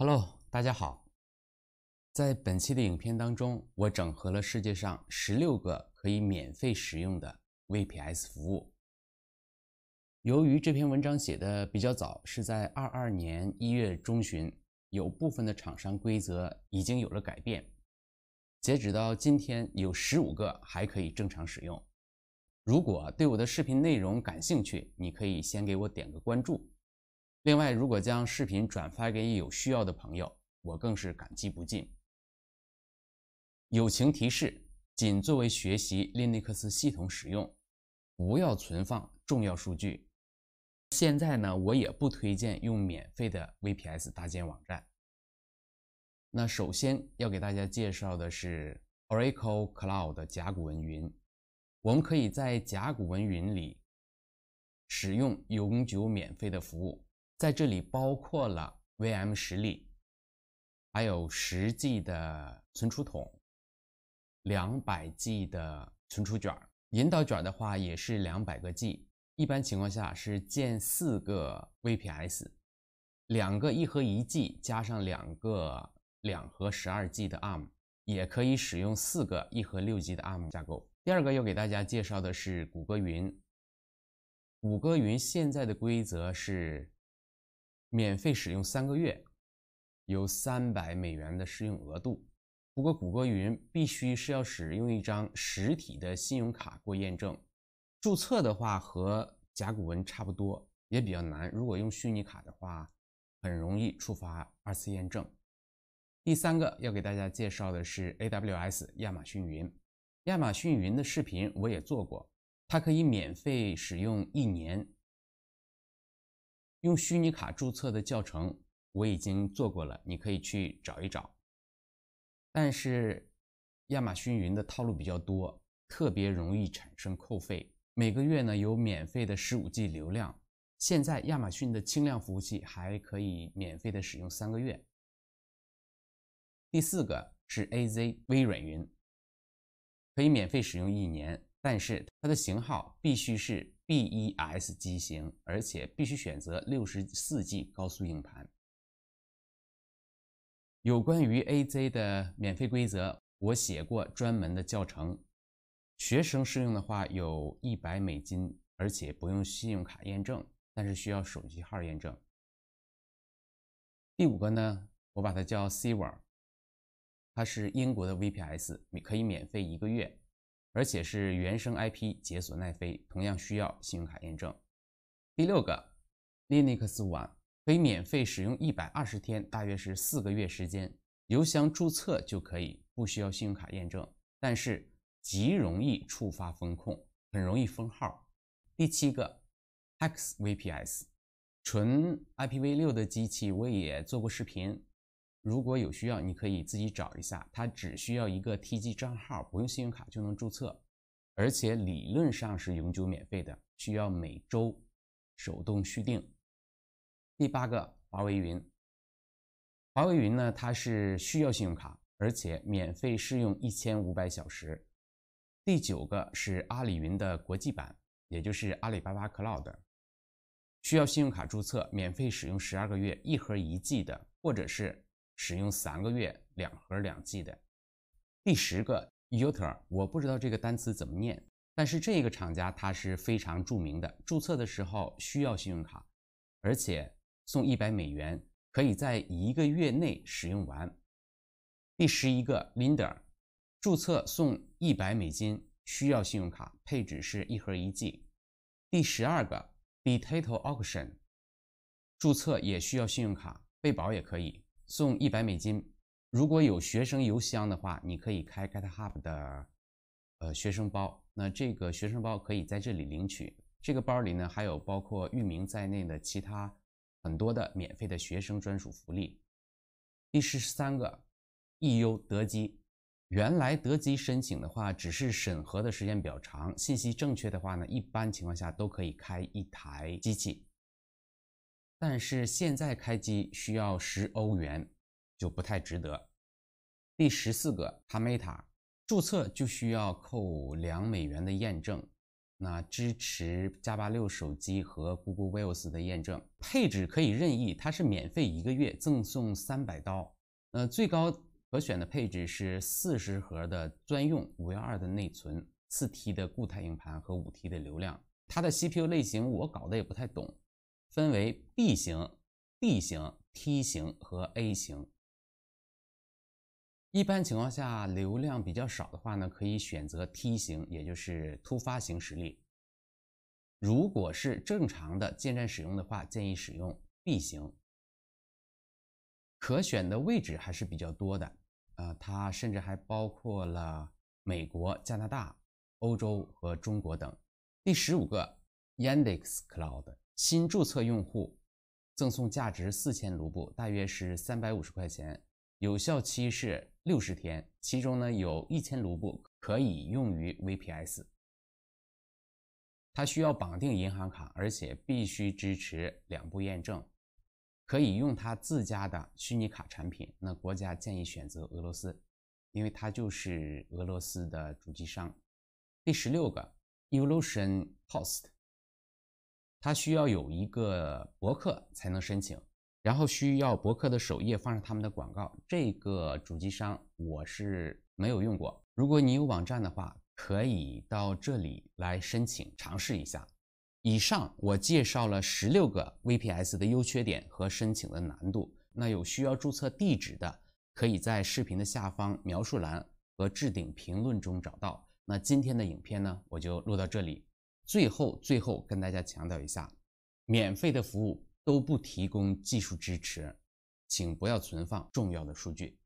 Hello，大家好。在本期的影片当中，我整合了世界上十六个可以免费使用的 VPS 服务。由于这篇文章写的比较早，是在二二年一月中旬，有部分的厂商规则已经有了改变。截止到今天，有十五个还可以正常使用。如果对我的视频内容感兴趣，你可以先给我点个关注。另外，如果将视频转发给有需要的朋友，我更是感激不尽。友情提示：仅作为学习 Linux 系统使用，不要存放重要数据。现在呢，我也不推荐用免费的 VPS 搭建网站。那首先要给大家介绍的是 Oracle Cloud 甲骨文云，我们可以在甲骨文云里使用永久免费的服务。在这里包括了 VM 实例，还有十 G 的存储桶，两百 G 的存储卷儿，引导卷儿的话也是两百个 G。一般情况下是建四个 VPS，两个一核一 G 加上两个两核十二 G 的 ARM，也可以使用四个一核六 G 的 ARM 架构。第二个要给大家介绍的是谷歌云，谷歌云现在的规则是。免费使用三个月，有三百美元的试用额度。不过，谷歌云必须是要使用一张实体的信用卡过验证。注册的话和甲骨文差不多，也比较难。如果用虚拟卡的话，很容易触发二次验证。第三个要给大家介绍的是 AWS 亚马逊云。亚马逊云的视频我也做过，它可以免费使用一年。用虚拟卡注册的教程我已经做过了，你可以去找一找。但是亚马逊云的套路比较多，特别容易产生扣费。每个月呢有免费的十五 G 流量。现在亚马逊的轻量服务器还可以免费的使用三个月。第四个是 AZ 微软云，可以免费使用一年，但是它的型号必须是。B1S 机型，而且必须选择 64G 高速硬盘。有关于 a z 的免费规则，我写过专门的教程。学生适用的话有一百美金，而且不用信用卡验证，但是需要手机号验证。第五个呢，我把它叫 Silver，它是英国的 VPS，你可以免费一个月。而且是原生 IP 解锁奈飞，同样需要信用卡验证。第六个，Linux 网可以免费使用一百二十天，大约是四个月时间，邮箱注册就可以，不需要信用卡验证，但是极容易触发风控，很容易封号。第七个，X VPS，纯 IPv6 的机器，我也做过视频。如果有需要，你可以自己找一下，它只需要一个 TG 账号，不用信用卡就能注册，而且理论上是永久免费的，需要每周手动续订。第八个，华为云，华为云呢，它是需要信用卡，而且免费试用一千五百小时。第九个是阿里云的国际版，也就是阿里巴巴 Cloud，需要信用卡注册，免费使用十二个月，一盒一 G 的，或者是。使用三个月两盒两 G 的第十个 Uter，我不知道这个单词怎么念，但是这个厂家它是非常著名的。注册的时候需要信用卡，而且送一百美元，可以在一个月内使用完。第十一个 Linder，注册送一百美金需要信用卡，配置是一盒一 G。第十二个 b e t t y l Auction，注册也需要信用卡，备保也可以。送一百美金，如果有学生邮箱的话，你可以开 GitHub 的呃学生包。那这个学生包可以在这里领取。这个包里呢，还有包括域名在内的其他很多的免费的学生专属福利。第十三个，e u 德基，原来德基申请的话，只是审核的时间比较长，信息正确的话呢，一般情况下都可以开一台机器。但是现在开机需要十欧元，就不太值得。第十四个 h a m e t a 注册就需要扣两美元的验证，那支持加 a 六手机和 Google Vios 的验证配置可以任意，它是免费一个月，赠送三百刀。呃，最高可选的配置是四十核的专用五幺二的内存，四 T 的固态硬盘和五 T 的流量。它的 CPU 类型我搞的也不太懂。分为 B 型、B 型、T 型和 A 型。一般情况下，流量比较少的话呢，可以选择 T 型，也就是突发型实例；如果是正常的建站使用的话，建议使用 B 型。可选的位置还是比较多的，呃，它甚至还包括了美国、加拿大、欧洲和中国等。第十五个，Yandex Cloud。新注册用户赠送价值四千卢布，大约是三百五十块钱，有效期是六十天。其中呢有一千卢布可以用于 VPS，它需要绑定银行卡，而且必须支持两步验证，可以用它自家的虚拟卡产品。那国家建议选择俄罗斯，因为它就是俄罗斯的主机商。第十六个，Evolution Host。它需要有一个博客才能申请，然后需要博客的首页放上他们的广告。这个主机商我是没有用过，如果你有网站的话，可以到这里来申请尝试一下。以上我介绍了十六个 VPS 的优缺点和申请的难度。那有需要注册地址的，可以在视频的下方描述栏和置顶评论中找到。那今天的影片呢，我就录到这里。最后，最后跟大家强调一下，免费的服务都不提供技术支持，请不要存放重要的数据。